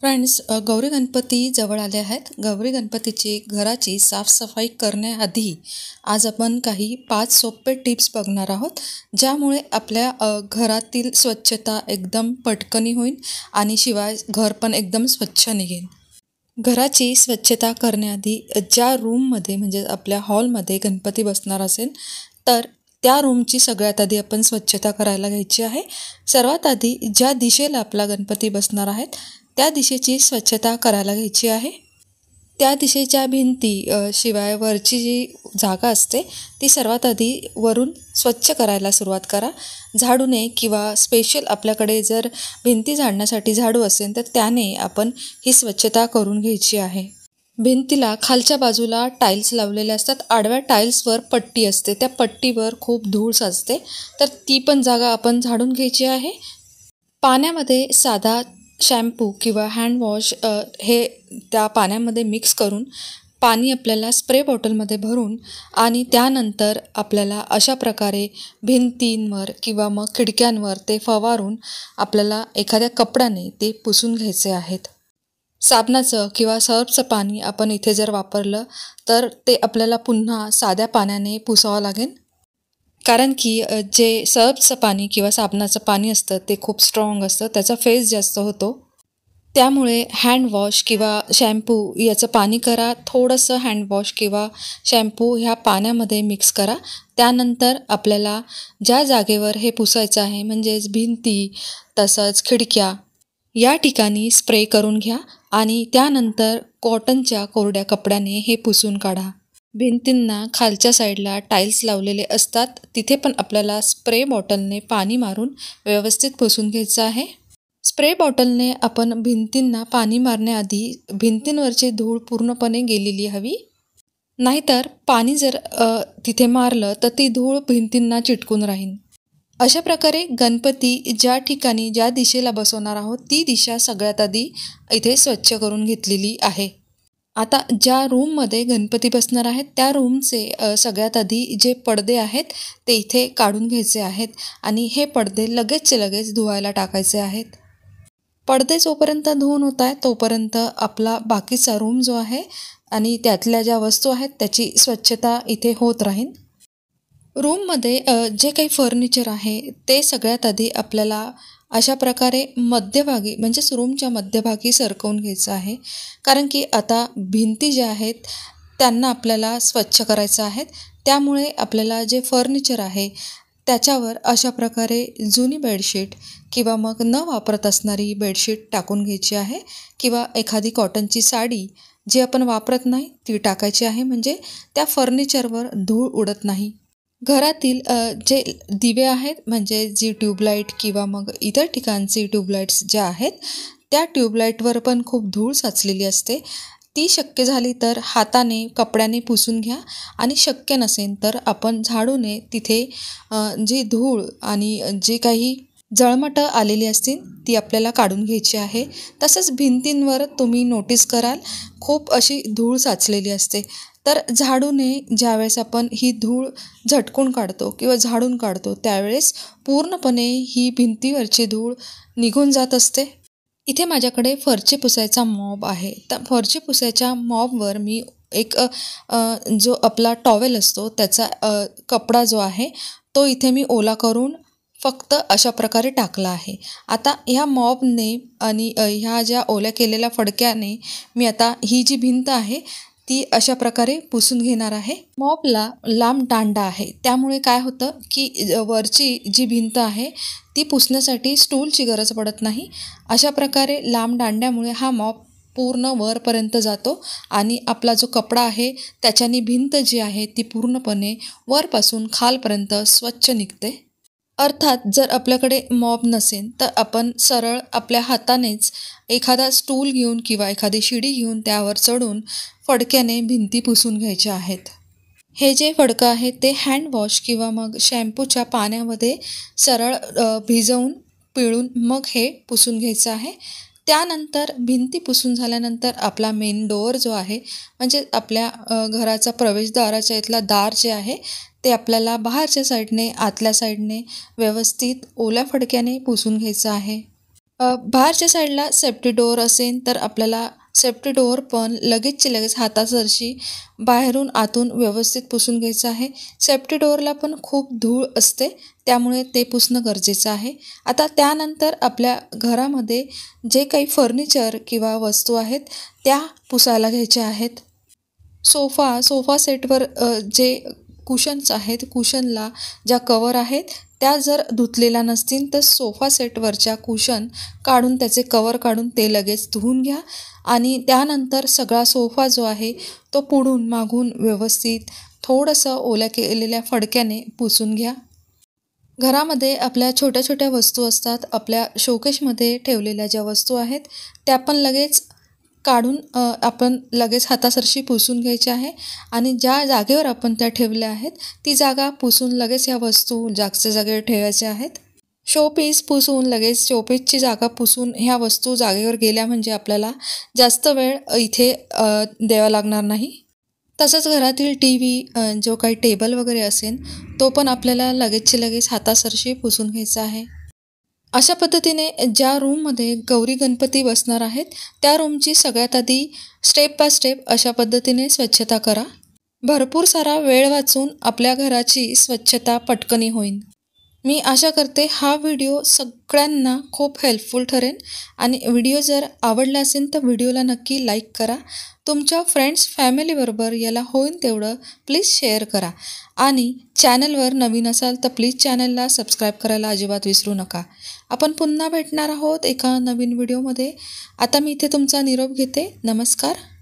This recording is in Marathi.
फ्रेंड्स गौरी गणपती जवळ आले आहेत गौरी गणपतीची घराची साफसफाई करण्याआधी आज आपण काही पाच सोपे टिप्स बघणार आहोत ज्यामुळे आपल्या घरातील स्वच्छता एकदम पटकनी होईल आणि शिवाय घर पण एकदम स्वच्छ निघेल घराची स्वच्छता करण्याआधी ज्या रूममध्ये म्हणजे आपल्या हॉलमध्ये गणपती बसणार असेल तर त्या रूमची सगळ्यात आधी आपण स्वच्छता करायला घ्यायची आहे सर्वात आधी ज्या दिशेला आपला गणपती बसणार आहेत त्या दिशेची स्वच्छता करायला घ्यायची आहे त्या दिशेच्या भिंती शिवाय वरची जी जागा असते ती सर्वात आधी वरून स्वच्छ करायला सुरुवात करा झाडूने किंवा स्पेशल आपल्याकडे जर भिंती झाडण्यासाठी झाडू असेल तर त्याने आपण ही स्वच्छता करून घ्यायची आहे भिंतीला खालच्या बाजूला टाईल्स लावलेले असतात आडव्या टाईल्सवर पट्टी असते त्या पट्टीवर खूप धूळ साचते तर ती पण जागा आपण झाडून घ्यायची आहे पाण्यामध्ये साधा शॅम्पू किंवा हँडवॉश हे त्या पाण्यामध्ये मिक्स करून पाणी आपल्याला स्प्रे बॉटलमध्ये भरून आणि त्यानंतर आपल्याला अशा प्रकारे भिंतींवर किंवा मग खिडक्यांवर ते फवारून आपल्याला एखाद्या कपड्याने ते पुसून घ्यायचे आहेत साबणाचं किंवा सर्फचं पाणी आपण इथे जर वापरलं तर ते आपल्याला पुन्हा साध्या पाण्याने पुसावं लागेल कारण की जे सर्फचं पाणी किंवा साबणाचं पाणी असतं ते खूप स्ट्रॉंग असतं त्याचा फेस जास्त होतो त्यामुळे हँडवॉश किंवा शॅम्पू याचं पाणी करा थोडंसं हँडवॉश किंवा शॅम्पू ह्या पाण्यामध्ये मिक्स करा त्यानंतर आपल्याला ज्या जागेवर हे पुसायचं आहे म्हणजेच भिंती तसंच खिडक्या या ठिकाणी स्प्रे करून घ्या आणि त्यानंतर कॉटनच्या कोरड्या कपड्याने हे पुसून काढा भिंतींना खालच्या साईडला टाईल्स लावलेले असतात तिथे पण आपल्याला स्प्रे बॉटलने पाणी मारून व्यवस्थित पुसून घ्यायचं आहे स्प्रे बॉटलने आपण भिंतींना पाणी मारण्याआधी भिंतींवरची धूळ पूर्णपणे गेलेली हवी नाहीतर पाणी जर तिथे मारलं तर ती धूळ भिंतींना चिटकून राहील अशा प्रकारे गणपती ज्या ठिकाणी ज्या दिशेला बसवणार आहोत ती दिशा सगळ्यात आधी इथे स्वच्छ करून घेतलेली आहे आता ज्या रूममध्ये गणपती बसणार आहेत त्या रूमचे सगळ्यात आधी जे पडदे आहेत ते इथे काढून घ्यायचे आहेत आणि हे पडदे लगेचचे लगेच धुवायला टाकायचे आहेत पडदे जोपर्यंत धुवून होत आहे तोपर्यंत आपला बाकीचा रूम जो आहे आणि त्यातल्या ज्या वस्तू आहेत त्याची स्वच्छता इथे होत राहील रूममध्ये जे काही फर्निचर आहे ते सगळ्यात आधी आपल्याला अशा प्रकारे मध्यभागी म्हणजेच रूमच्या मध्यभागी सरकवून घ्यायचं आहे कारण की आता भिंती ज्या आहेत त्यांना आपल्याला स्वच्छ करायचं आहेत त्यामुळे आपल्याला जे फर्निचर आहे त्याच्यावर अशा प्रकारे जुनी बेडशीट किंवा मग न वापरत असणारी बेडशीट टाकून घ्यायची आहे किंवा एखादी कॉटनची साडी जी आपण वापरत नाही ती टाकायची आहे म्हणजे त्या फर्निचरवर धूळ उडत नाही घरातील जे दिवे आहेत म्हणजे जी ट्यूबलाईट किंवा मग इतर ठिकाणची ट्यूबलाईट्स ज्या आहेत त्या ट्यूबलाईटवर पण खूप धूळ साचलेली असते ती शक्य झाली तर हाताने कपड्याने पुसून घ्या आणि शक्य नसेल तर आपण झाडूने तिथे जी धूळ आणि जे काही जळमटं आलेली असतील ती आपल्याला काढून घ्यायची आहे तसंच भिंतींवर तुम्ही नोटीस कराल खूप अशी धूळ साचलेली असते तर झाडूने ज्यावेळेस आपण ही धूळ झटकून काढतो किंवा झाडून काढतो त्यावेळेस पूर्णपणे ही भिंतीवरची धूळ निघून जात असते इथे माझ्याकडे फरचे पुसायचा मॉब आहे तर फरचे पुसायच्या मॉबवर मी एक जो आपला टॉवेल असतो त्याचा कपडा जो आहे तो इथे मी ओला करून फक्त अशा प्रकारे टाकला आहे आता ह्या मॉबने आणि ह्या ज्या ओल्या केलेल्या फडक्याने मी आता ही जी भिंत आहे ती अशा प्रकारे पुसून घेणार आहे मॉपला लांब दांडा आहे त्यामुळे काय होतं की वरची जी भिंत आहे ती पुसण्यासाठी स्टूलची गरज पडत नाही अशा प्रकारे लांब दांड्यामुळे हा मॉप पूर्ण वरपर्यंत जातो आणि आपला जो कपडा आहे त्याच्याने भिंत जी आहे ती पूर्णपणे वरपासून खालपर्यंत स्वच्छ निघते अर्थात जर आपल्याकडे मॉब नसेल तर आपण सरळ आपल्या हातानेच एखादा स्टूल घेऊन किंवा एखादी शिडी घेऊन त्यावर चढून फडक्याने भिंती पुसून घ्यायच्या आहेत हे जे फडकं आहेत ते हँड वॉश किंवा मग शॅम्पूच्या पाण्यामध्ये सरळ भिजवून पिळून मग हे पुसून घ्यायचं आहे त्यानंतर भिंती पुसून झाल्यानंतर आपला मेन डोअर जो आहे म्हणजे आपल्या घराचा प्रवेशद्वाराच्या इथला दार जे आहे ते आपल्याला बाहेरच्या साईडने आतल्या साईडने व्यवस्थित ओल्या फडक्याने पुसून घ्यायचं आहे बाहेरच्या साईडला सेफ्टी डोअर असेल तर आपल्याला सेफ्टी डोअर पण लगेचची लगेच हातासरशी बाहेरून आतून व्यवस्थित पुसून घ्यायचं आहे सेफ्टी डोअरला पण खूप धूळ असते त्यामुळे ते पुसणं गरजेचं आहे आता त्यानंतर आपल्या घरामध्ये जे काही फर्निचर किंवा वस्तू आहेत त्या पुसायला घ्यायच्या आहेत सोफा सोफा सेटवर जे कुशन्स आहेत कुशनला ज्या कवर आहेत त्या जर धुतलेल्या नसतील तर सोफा सेटवरच्या कुशन काढून त्याचे कवर काढून ते लगेच धुवून घ्या आणि त्यानंतर सगळा सोफा जो आहे तो पुढून मागून व्यवस्थित थोडंसं ओल्या केलेल्या फडक्याने पुसून घ्या घरामध्ये आपल्या छोट्या छोट्या वस्तू असतात आपल्या शोकेशमध्ये ठेवलेल्या ज्या वस्तू आहेत त्या पण लगेच काढून आपण लगेच हातासरशी पुसून घ्यायची आहे आणि ज्या जागेवर आपण त्या ठेवल्या आहेत ती जागा पुसून लगेच ह्या वस्तू जागच्या जागेवर ठेवायच्या आहेत शोपीस पुसून लगेच शोपीसची जागा पुसून ह्या वस्तू जागेवर गेल्या म्हणजे आपल्याला जास्त वेळ इथे द्यावा लागणार नाही तसंच घरातील टी व्ही जो काही टेबल वगैरे असेल तो पण आपल्याला लगेचची लगेच हातासरशी पुसून घ्यायचा आहे अशा पद्धतीने ज्या रूममध्ये गौरी गणपती बसणार आहेत त्या रूमची सगळ्यात आधी स्टेप बाय स्टेप अशा पद्धतीने स्वच्छता करा भरपूर सारा वेळ वाचून आपल्या घराची स्वच्छता पटकनी होईल मी आशा करते हा व्हिडिओ सगळ्यांना खूप हेल्पफुल ठरेल आणि व्हिडिओ जर आवडला असेल तर व्हिडिओला नक्की लाईक करा तुमच्या फ्रेंड्स फॅमिलीबरोबर याला होईल तेवढं प्लीज शेअर करा आणि चॅनलवर नवीन असाल तर प्लीज चॅनलला सबस्क्राईब करायला अजिबात विसरू नका आपण पुन्हा भेटणार आहोत एका नवीन व्हिडिओमध्ये आता मी इथे तुमचा निरोप घेते नमस्कार